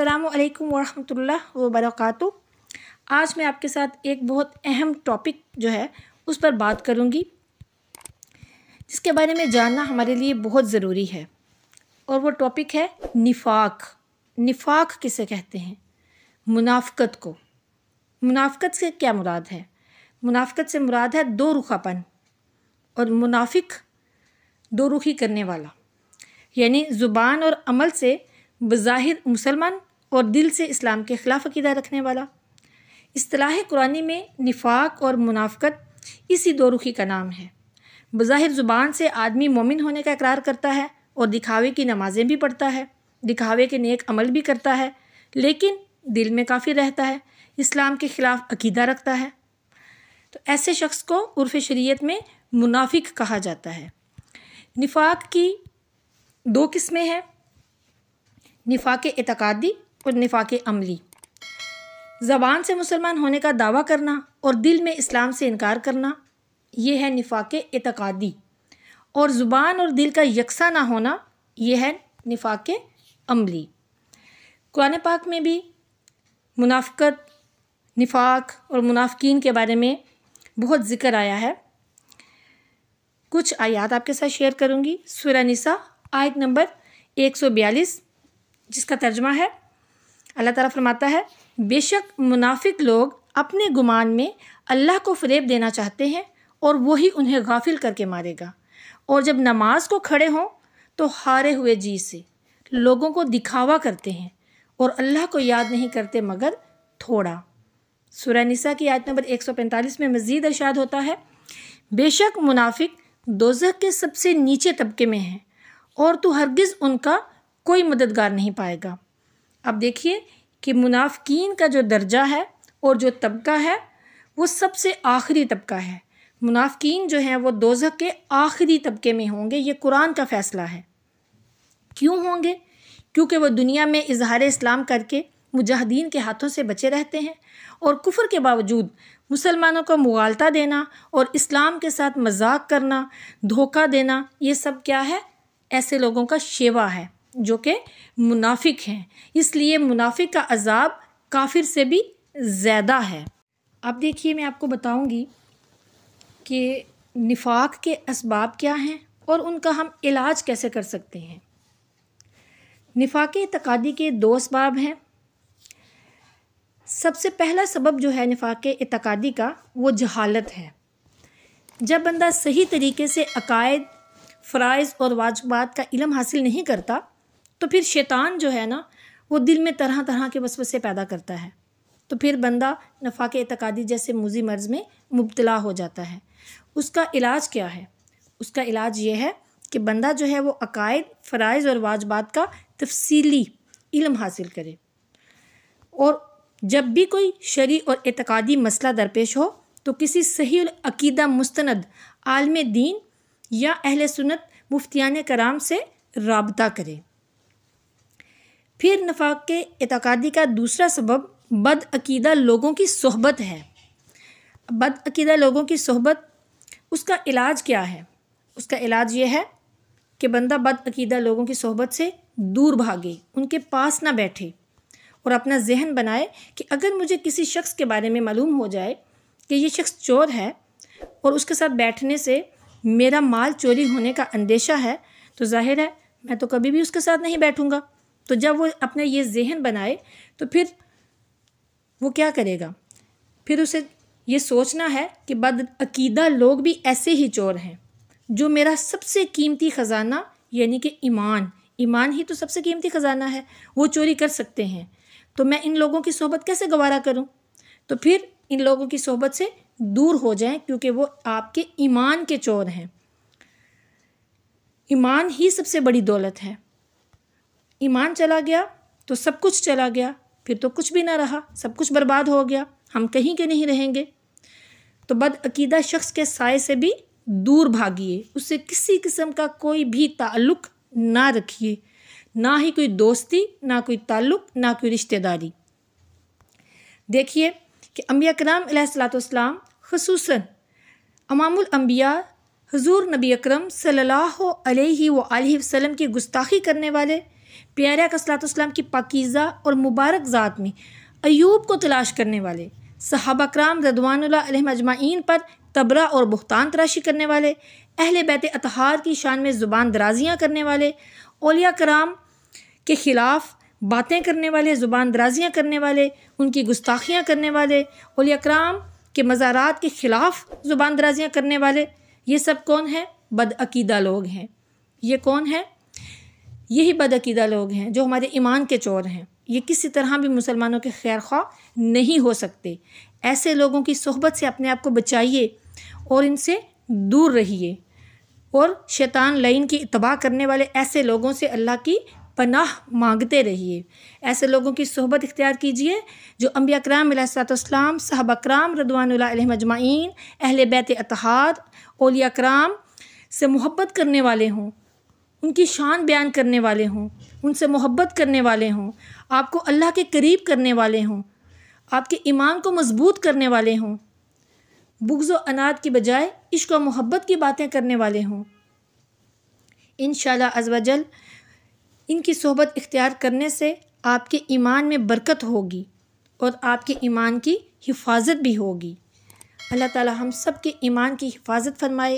अल्लाम वरहमतुल्ला वर्क आज मैं आपके साथ एक बहुत अहम टॉपिक जो है उस पर बात करूँगी जिसके बारे में जानना हमारे लिए बहुत ज़रूरी है और वो टॉपिक है निफाक निफाक किसे कहते हैं मुनाफ़त को मुनाफ़त से क्या मुराद है मुनाफ़त से मुराद है दो रुखापन और मुनाफिक दो रुखी करने वाला यानी ज़ुबान और अमल से बज़ाहिर मुसलमान और दिल से इस्लाम के ख़िलाफ़ अकीदा रखने वाला असलाह कुरानी में निफाक और मुनाफ़त इसी दो रुखी का नाम है बज़ाहिर ज़ुबान से आदमी मोमिन होने का इकरार करता है और दिखावे की नमाज़ें भी पढ़ता है दिखावे के नेक अमल भी करता है लेकिन दिल में काफ़ी रहता है इस्लाम के ख़िलाफ़ अकीदा रखता है तो ऐसे शख्स को उर्फ़ शरीयत में मुनाफिक कहा जाता है निफाक की दो किस्में हैं निफाक एतकादी और नफाक अमली ज़बान से मुसलमान होने का दावा करना और दिल में इस्लाम से इनकार करना यह है नफाक एतकादी और ज़ुबान और दिल का यकसा ना होना यह है नफाक अमली कुरान पाक में भी मुनाफ़त नफाक और मुनाफिन के बारे में बहुत ज़िक्र आया है कुछ आयात आपके साथ शेयर करूँगी सुरानिसा आयत नंबर 142 जिसका तर्जमा है अल्लाह ताला फरमाता है बेशक मुनाफिक लोग अपने गुमान में अल्लाह को फरेब देना चाहते हैं और वही उन्हें गाफिल करके मारेगा और जब नमाज को खड़े हों तो हारे हुए जी से लोगों को दिखावा करते हैं और अल्लाह को याद नहीं करते मगर थोड़ा सुरह निसा की आयत नंबर 145 में मज़ीद अर्शाद होता है बेशक मुनाफिक दोजह के सबसे नीचे तबके में हैं और तो हरगिज़ उनका कोई मददगार नहीं पाएगा अब देखिए कि मुनाफिकीन का जो दर्जा है और जो तबका है वो सबसे आखिरी तबका है मुनाफिकीन जो हैं वो दोजक के आखिरी तबके में होंगे ये कुरान का फ़ैसला है क्यों होंगे क्योंकि वो दुनिया में इजहार इस्लाम करके मुजाहदीन के हाथों से बचे रहते हैं और कुफर के बावजूद मुसलमानों को मुगालता देना और इस्लाम के साथ मजाक करना धोखा देना ये सब क्या है ऐसे लोगों का शेवा है जो कि मुनाफिक हैं इसलिए मुनाफिक का अजाब काफिर से भी ज़्यादा है अब देखिए मैं आपको बताऊंगी कि निफाक के इसबाब क्या हैं और उनका हम इलाज कैसे कर सकते हैं निफाक इतक़ादी के दो इसबाब हैं सबसे पहला सबब जो है निफाक इतकादी का वो जहालत है जब बंदा सही तरीके से अकायद फ़राइज़ और वाजबात का इलम हासिल नहीं करता तो फिर शैतान जो है ना वो दिल में तरह तरह के वसवसे पैदा करता है तो फिर बंदा नफा के इतकादी जैसे मुजी मर्ज़ में मुबतला हो जाता है उसका इलाज क्या है उसका इलाज ये है कि बंदा जो है वो अकायद फ़रज़ और वाजबात का तफसीली इलम हासिल करे और जब भी कोई शरी और इतकादी मसला दरपेश हो तो किसी सही अकीदा मुस्ंद आलम दीन या अहल सुनत मुफ्तियान कराम से रबता करें फिर नफाक के इतक़ादी का दूसरा सबब बदअकीदा लोगों की सहबत है बदअकीदा लोगों की सहबत उसका इलाज क्या है उसका इलाज यह है कि बंदा बदअकीदा लोगों की सहबत से दूर भागे उनके पास ना बैठे और अपना जहन बनाए कि अगर मुझे किसी शख्स के बारे में मालूम हो जाए कि ये शख्स चोर है और उसके साथ बैठने से मेरा माल चोरी होने का अंदेशा है तो जाहिर है मैं तो कभी भी उसके साथ नहीं बैठूँगा तो जब वो अपने ये जहन बनाए तो फिर वो क्या करेगा फिर उसे ये सोचना है कि बद अकीदा लोग भी ऐसे ही चोर हैं जो मेरा सबसे कीमती ख़जाना यानी कि ईमान ईमान ही तो सबसे कीमती ख़जाना है वो चोरी कर सकते हैं तो मैं इन लोगों की सोहबत कैसे गवारा करूं तो फिर इन लोगों की सोहबत से दूर हो जाएं क्योंकि वो आपके ईमान के चोर हैं ईमान ही सबसे बड़ी दौलत है ईमान चला गया तो सब कुछ चला गया फिर तो कुछ भी ना रहा सब कुछ बर्बाद हो गया हम कहीं के नहीं रहेंगे तो बदअकीदा शख्स के साय से भी दूर भागिए उससे किसी किस्म का कोई भी ताल्लुक़ ना रखिए ना ही कोई दोस्ती ना कोई ताल्लुक ना कोई रिश्तेदारी देखिए कि अम्बिया कराम सलाम खसूस अमामबिया हजूर नबी अक्रम सल्ला वसलम की गुस्ताखी करने वाले प्यारे कसलातम की पाकिज़ा और मुबारक ज़ात में अयूब को तलाश करने वाले सहाबा कराम रदवान अजमाइन पर तबरा और बहतान तराशी करने वाले अहल बैत अतहार की शान में ज़ुबान दराजियाँ करने वाले ओलिया कराम के ख़िलाफ़ बातें करने वाले ज़ुबान दराजियाँ करने वाले उनकी गुस्ताखियाँ करने वाले ओलिया कराम के मज़ारात के ख़िलाफ़ ज़ुबान दराजियाँ करने वाले ये सब कौन हैं बदअकीदा लोग हैं ये कौन है यही बदअकीदा लोग हैं जो हमारे ईमान के चोर हैं ये किसी तरह भी मुसलमानों के खैर खा नहीं हो सकते ऐसे लोगों की सोहबत से अपने आप को बचाइए और इनसे दूर रहिए और शैतान लाइन की तबाह करने वाले ऐसे लोगों से अल्लाह की पनाह मांगते रहिए ऐसे लोगों की सोहबत इख्तियार कीजिए जो अम्बिया कराम सलाम साहब कराम रदवान अजमाइन अहल बैत अतहाद ओलिया कराम से मोहब्बत करने वाले हों उनकी शान बयान करने वाले हों उनसे मोहब्बत करने वाले हों आपको अल्लाह के करीब करने वाले हों आपके ईमान को मजबूत करने वाले हों बुग्ज़ अनाद के बजाय इश्क और मोहब्बत की बातें करने वाले हों इन अजवाजल इनकी सोहबत इख्तियार करने से आपके ईमान में बरकत होगी और आपके ईमान की हिफाजत भी होगी अल्लाह ताला हम सब के ईमान की हिफाजत फरमाए